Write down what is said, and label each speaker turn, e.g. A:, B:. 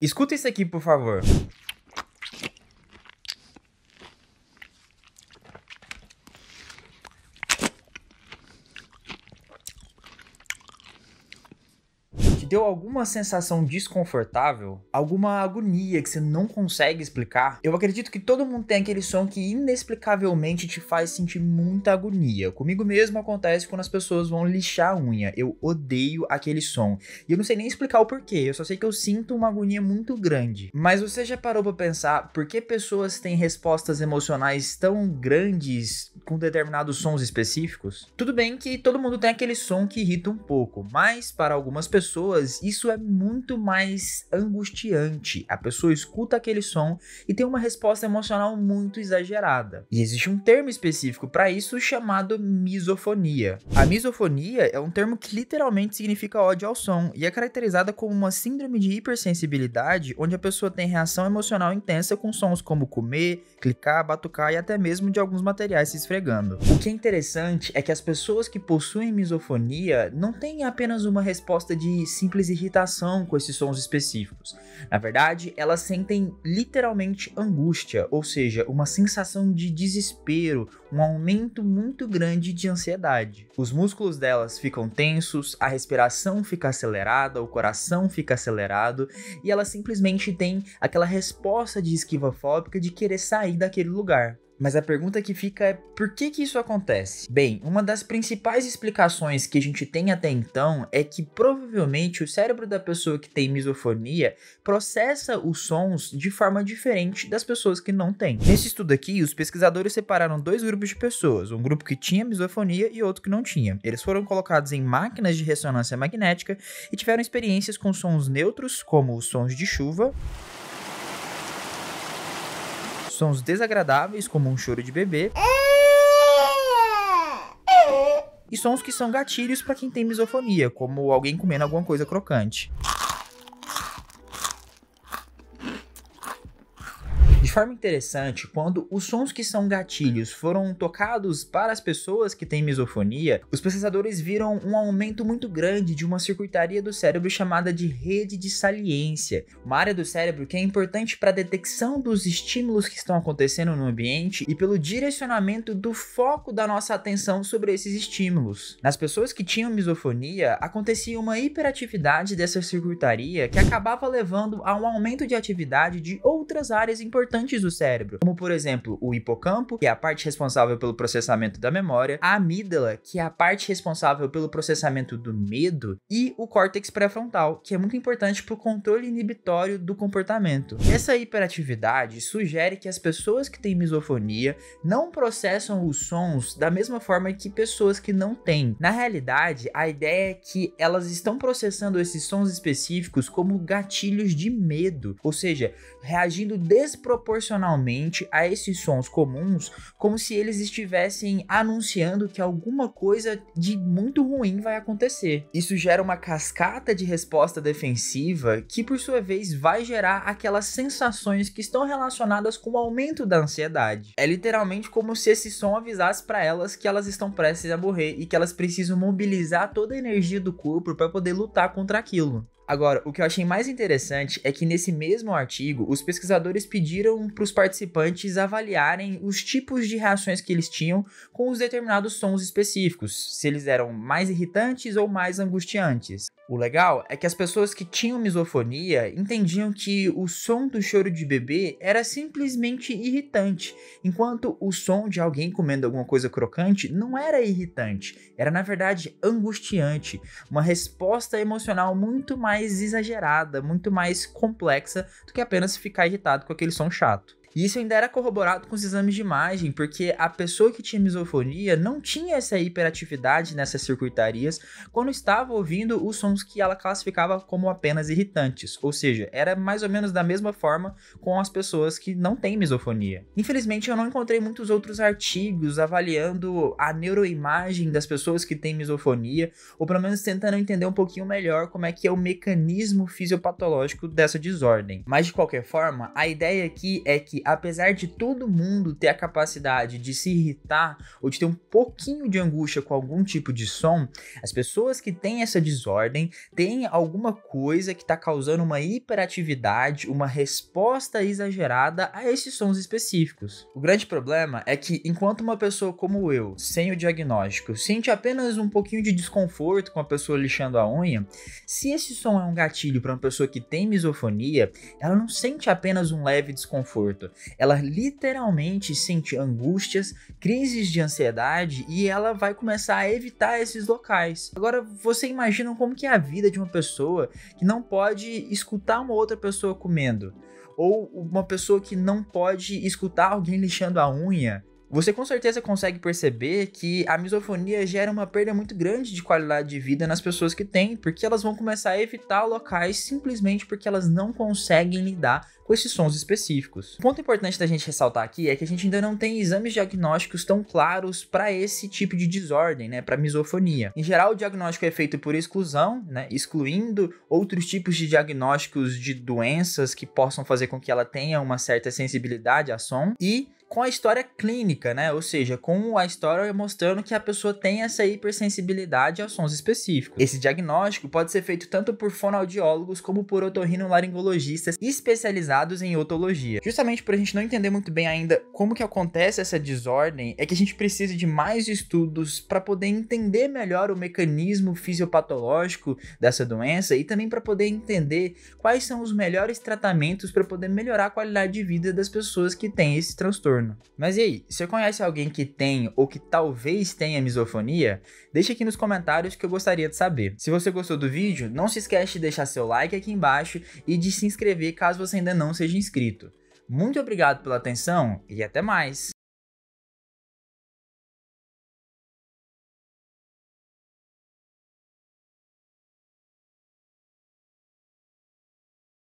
A: Escuta isso aqui, por favor. te deu alguma sensação desconfortável, alguma agonia que você não consegue explicar, eu acredito que todo mundo tem aquele som que inexplicavelmente te faz sentir muita agonia. Comigo mesmo acontece quando as pessoas vão lixar a unha. Eu odeio aquele som. E eu não sei nem explicar o porquê, eu só sei que eu sinto uma agonia muito grande. Mas você já parou para pensar por que pessoas têm respostas emocionais tão grandes com determinados sons específicos? Tudo bem que todo mundo tem aquele som que irrita um pouco, mas para algumas pessoas pessoas, isso é muito mais angustiante. A pessoa escuta aquele som e tem uma resposta emocional muito exagerada. E existe um termo específico para isso chamado misofonia. A misofonia é um termo que literalmente significa ódio ao som e é caracterizada como uma síndrome de hipersensibilidade onde a pessoa tem reação emocional intensa com sons como comer, clicar, batucar e até mesmo de alguns materiais se esfregando. O que é interessante é que as pessoas que possuem misofonia não têm apenas uma resposta de sim simples irritação com esses sons específicos. Na verdade, elas sentem literalmente angústia, ou seja, uma sensação de desespero, um aumento muito grande de ansiedade. Os músculos delas ficam tensos, a respiração fica acelerada, o coração fica acelerado e elas simplesmente têm aquela resposta de esquiva fóbica de querer sair daquele lugar. Mas a pergunta que fica é por que que isso acontece? Bem, uma das principais explicações que a gente tem até então é que provavelmente o cérebro da pessoa que tem misofonia processa os sons de forma diferente das pessoas que não têm. Nesse estudo aqui, os pesquisadores separaram dois grupos de pessoas, um grupo que tinha misofonia e outro que não tinha. Eles foram colocados em máquinas de ressonância magnética e tiveram experiências com sons neutros, como os sons de chuva, sons desagradáveis, como um choro de bebê, e sons que são gatilhos para quem tem misofonia, como alguém comendo alguma coisa crocante. forma interessante, quando os sons que são gatilhos foram tocados para as pessoas que têm misofonia, os pesquisadores viram um aumento muito grande de uma circuitaria do cérebro chamada de rede de saliência, uma área do cérebro que é importante para a detecção dos estímulos que estão acontecendo no ambiente e pelo direcionamento do foco da nossa atenção sobre esses estímulos. Nas pessoas que tinham misofonia, acontecia uma hiperatividade dessa circuitaria que acabava levando a um aumento de atividade de outras áreas importantes importantes do cérebro, como por exemplo o hipocampo, que é a parte responsável pelo processamento da memória, a amígdala, que é a parte responsável pelo processamento do medo, e o córtex pré-frontal, que é muito importante para o controle inibitório do comportamento. Essa hiperatividade sugere que as pessoas que têm misofonia não processam os sons da mesma forma que pessoas que não têm. Na realidade, a ideia é que elas estão processando esses sons específicos como gatilhos de medo, ou seja, reagindo desproporcionalmente proporcionalmente a esses sons comuns, como se eles estivessem anunciando que alguma coisa de muito ruim vai acontecer. Isso gera uma cascata de resposta defensiva que, por sua vez, vai gerar aquelas sensações que estão relacionadas com o aumento da ansiedade. É literalmente como se esse som avisasse para elas que elas estão prestes a morrer e que elas precisam mobilizar toda a energia do corpo para poder lutar contra aquilo. Agora, o que eu achei mais interessante é que nesse mesmo artigo, os pesquisadores pediram para os participantes avaliarem os tipos de reações que eles tinham com os determinados sons específicos, se eles eram mais irritantes ou mais angustiantes. O legal é que as pessoas que tinham misofonia entendiam que o som do choro de bebê era simplesmente irritante, enquanto o som de alguém comendo alguma coisa crocante não era irritante, era na verdade angustiante, uma resposta emocional muito mais exagerada, muito mais complexa do que apenas ficar irritado com aquele som chato. E isso ainda era corroborado com os exames de imagem, porque a pessoa que tinha misofonia não tinha essa hiperatividade nessas circuitarias quando estava ouvindo os sons que ela classificava como apenas irritantes. Ou seja, era mais ou menos da mesma forma com as pessoas que não têm misofonia. Infelizmente, eu não encontrei muitos outros artigos avaliando a neuroimagem das pessoas que têm misofonia, ou pelo menos tentando entender um pouquinho melhor como é que é o mecanismo fisiopatológico dessa desordem. Mas de qualquer forma, a ideia aqui é que apesar de todo mundo ter a capacidade de se irritar ou de ter um pouquinho de angústia com algum tipo de som, as pessoas que têm essa desordem têm alguma coisa que está causando uma hiperatividade, uma resposta exagerada a esses sons específicos. O grande problema é que, enquanto uma pessoa como eu, sem o diagnóstico, sente apenas um pouquinho de desconforto com a pessoa lixando a unha, se esse som é um gatilho para uma pessoa que tem misofonia, ela não sente apenas um leve desconforto, ela literalmente sente angústias, crises de ansiedade e ela vai começar a evitar esses locais. Agora, você imagina como que é a vida de uma pessoa que não pode escutar uma outra pessoa comendo? Ou uma pessoa que não pode escutar alguém lixando a unha, você com certeza consegue perceber que a misofonia gera uma perda muito grande de qualidade de vida nas pessoas que têm, porque elas vão começar a evitar locais simplesmente porque elas não conseguem lidar com esses sons específicos. O ponto importante da gente ressaltar aqui é que a gente ainda não tem exames diagnósticos tão claros para esse tipo de desordem, né, para misofonia. Em geral, o diagnóstico é feito por exclusão, né, excluindo outros tipos de diagnósticos de doenças que possam fazer com que ela tenha uma certa sensibilidade a som e com a história clínica, né? Ou seja, com a história mostrando que a pessoa tem essa hipersensibilidade aos sons específicos. Esse diagnóstico pode ser feito tanto por fonoaudiólogos como por otorrinolaringologistas especializados em otologia. Justamente por a gente não entender muito bem ainda como que acontece essa desordem, é que a gente precisa de mais estudos para poder entender melhor o mecanismo fisiopatológico dessa doença e também para poder entender quais são os melhores tratamentos para poder melhorar a qualidade de vida das pessoas que têm esse transtorno transtorno. Mas e aí, você conhece alguém que tem ou que talvez tenha misofonia? Deixa aqui nos comentários que eu gostaria de saber. Se você gostou do vídeo, não se esquece de deixar seu like aqui embaixo e de se inscrever caso você ainda não seja inscrito. Muito obrigado pela atenção e até mais!